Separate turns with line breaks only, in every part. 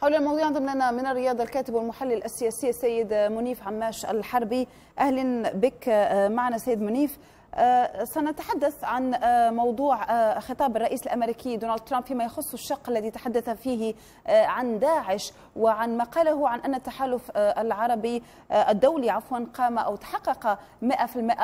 حول الموضوع ينضم لنا من الرياض الكاتب والمحلل السياسي السيد منيف عماش الحربي اهلا بك آه، معنا سيد منيف آه، سنتحدث عن آه، موضوع آه، خطاب الرئيس الامريكي دونالد ترامب فيما يخص الشق الذي تحدث فيه عن داعش وعن ما قاله عن ان التحالف العربي الدولي عفوا قام او تحقق 100%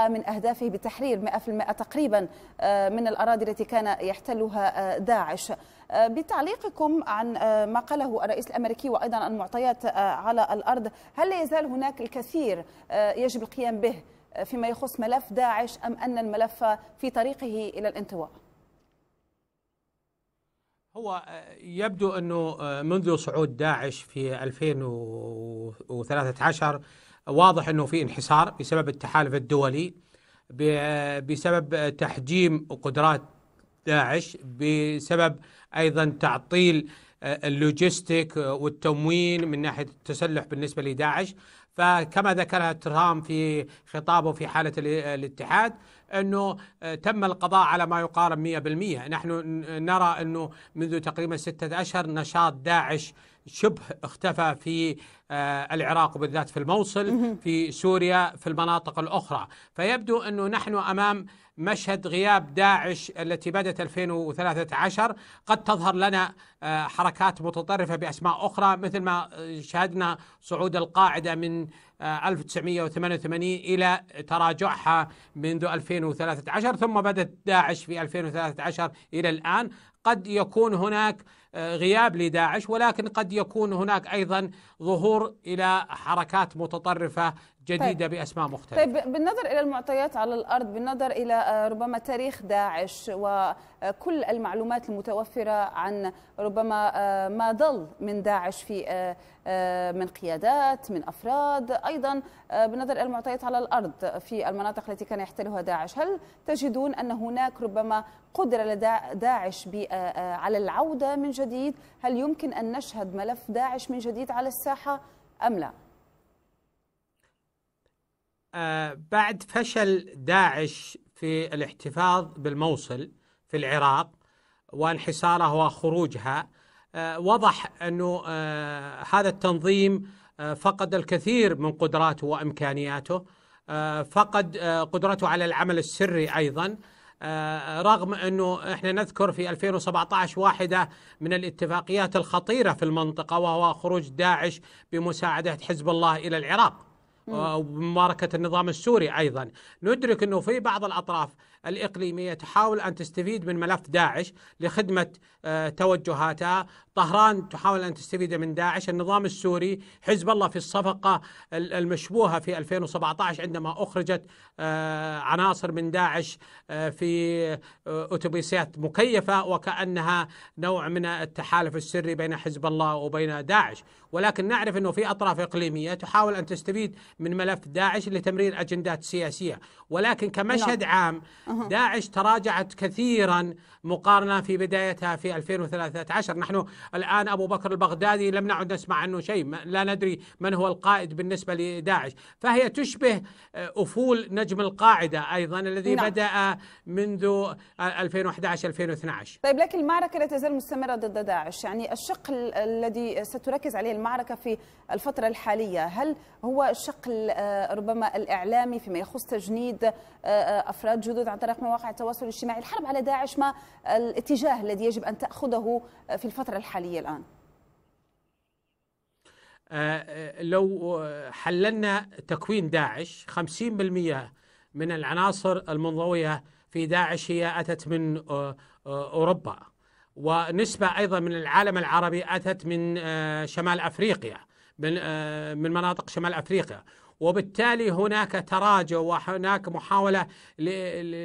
من اهدافه بتحرير 100% تقريبا من الاراضي التي كان يحتلها داعش. بتعليقكم عن ما قاله الرئيس الامريكي وايضا المعطيات على الارض، هل لا يزال هناك الكثير يجب القيام به؟ فيما يخص ملف داعش أم أن الملف في طريقه إلى الانطواء؟
هو آه، يبدو أنه آه، منذ صعود داعش في 2013 واضح أنه في انحسار بسبب التحالف الدولي بسبب تحجيم قدرات داعش بسبب أيضا تعطيل آه، اللوجستيك آه، والتموين من ناحيه التسلح بالنسبه لداعش فكما ذكرها ترامب في خطابه في حاله الاتحاد أنه آه، تم القضاء على ما يقارب 100% نحن نرى أنه منذ تقريبا ستة أشهر نشاط داعش شبه اختفى في آه، العراق وبالذات في الموصل في سوريا في المناطق الأخرى فيبدو أنه نحن أمام مشهد غياب داعش التي بدات 2013 قد تظهر لنا آه، حركات متطرفة بأسماء أخرى مثل ما شهدنا صعود القاعدة من 1988 آه، إلى تراجعها منذ 2013 ثم بدأت داعش في 2013 إلى الآن قد يكون هناك آه، غياب لداعش ولكن قد يكون هناك ايضا ظهور الى حركات متطرفه جديدة طيب. بأسماء مختلفة
طيب بالنظر إلى المعطيات على الأرض بالنظر إلى آه، ربما تاريخ داعش وكل المعلومات المتوفرة عن ربما آه، ما ضل من داعش في آه، من قيادات من أفراد أيضا بالنظر إلى المعطيات على الأرض في المناطق التي كان يحتلها داعش هل تجدون أن هناك ربما قدرة لداعش على العودة من جديد هل يمكن أن نشهد ملف داعش من جديد على الساحة أم لا؟
آه، بعد فشل داعش في الاحتفاظ بالموصل في العراق وانحسارها وخروجها آه، وضح انه آه، هذا التنظيم فقد الكثير من قدراته وامكانياته فقد قدرته على العمل السري ايضا رغم انه احنا نذكر في 2017 واحده من الاتفاقيات الخطيره في المنطقه وهو خروج داعش بمساعده حزب الله الى العراق آه، ومماركة النظام السوري أيضا ندرك أنه في بعض الأطراف الإقليمية تحاول أن تستفيد من ملف داعش لخدمة آه، توجهاتها طهران تحاول أن تستفيد من داعش النظام السوري حزب الله في الصفقة المشبوهة في 2017 عندما أخرجت آه، عناصر من داعش في أتوبيسات مكيفة وكأنها نوع من التحالف السري بين حزب الله وبين داعش ولكن نعرف أنه في أطراف إقليمية تحاول أن تستفيد من ملف داعش لتمرير أجندات سياسية ولكن كمشهد لا. نعم. عام داعش تراجعت كثيرا مقارنة في بدايتها في 2013 نحن الآن أبو بكر البغدادي لم نعد نسمع عنه شيء لا ندري من هو القائد بالنسبة لداعش فهي تشبه آه، أفول نجم القاعدة أيضا الذي لا. نعم. بدأ منذ 2011-2012 آه،
طيب لكن المعركة لا تزال مستمرة ضد داعش يعني الشق الذي ستركز عليه المعركة في الفترة الحالية هل هو الشق آه، ربما الإعلامي فيما يخص تجنيد آه، آه، أفراد جدد عن طريق مواقع التواصل الاجتماعي الحرب على داعش ما الاتجاه الذي يجب أن تأخذه في الفترة الحالية الآن
لو حللنا تكوين داعش 50% من العناصر المنضوية في داعش هي أتت من أوروبا ونسبة أيضا من العالم العربي أتت من شمال أفريقيا من آه، من مناطق شمال افريقيا وبالتالي هناك تراجع وهناك محاولة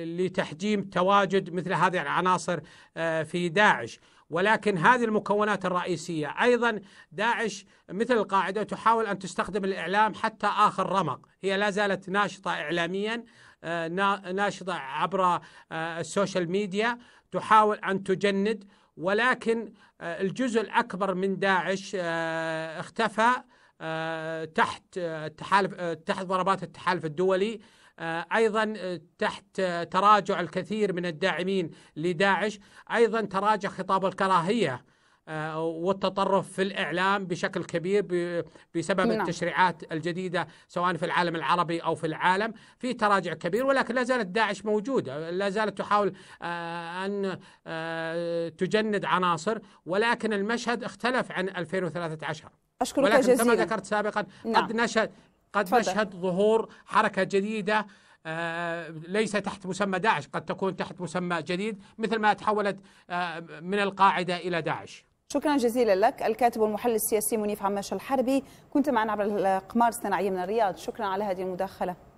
لتحجيم تواجد مثل هذه العناصر آه، في داعش ولكن هذه المكونات الرئيسية أيضا داعش مثل القاعدة تحاول أن تستخدم الإعلام حتى آخر رمق هي لا زالت ناشطة إعلاميا آه، ناشطة عبر السوشيال ميديا تحاول أن تجند ولكن آه، الجزء الأكبر من داعش آه، اختفى آه، تحت التحالف تحت ضربات التحالف الدولي ايضا تحت تراجع الكثير من الداعمين لداعش ايضا تراجع خطاب الكراهيه آه، والتطرف في الإعلام بشكل كبير بسبب نعم. التشريعات الجديدة سواء في العالم العربي أو في العالم في تراجع كبير ولكن لا زالت داعش موجودة لا زالت تحاول آه، أن آه، تجند عناصر ولكن المشهد اختلف عن 2013 أشكرك ولكن جزيلا كما ذكرت سابقا نعم. قد نشهد قد نشهد ظهور حركة جديدة آه ليس تحت مسمى داعش قد تكون تحت مسمى جديد مثل ما تحولت آه من القاعدة إلى داعش
شكرا جزيلا لك الكاتب والمحلل السياسي منيف عماش الحربي كنت معنا عبر القمار الصناعي من الرياض شكرا على هذه المداخله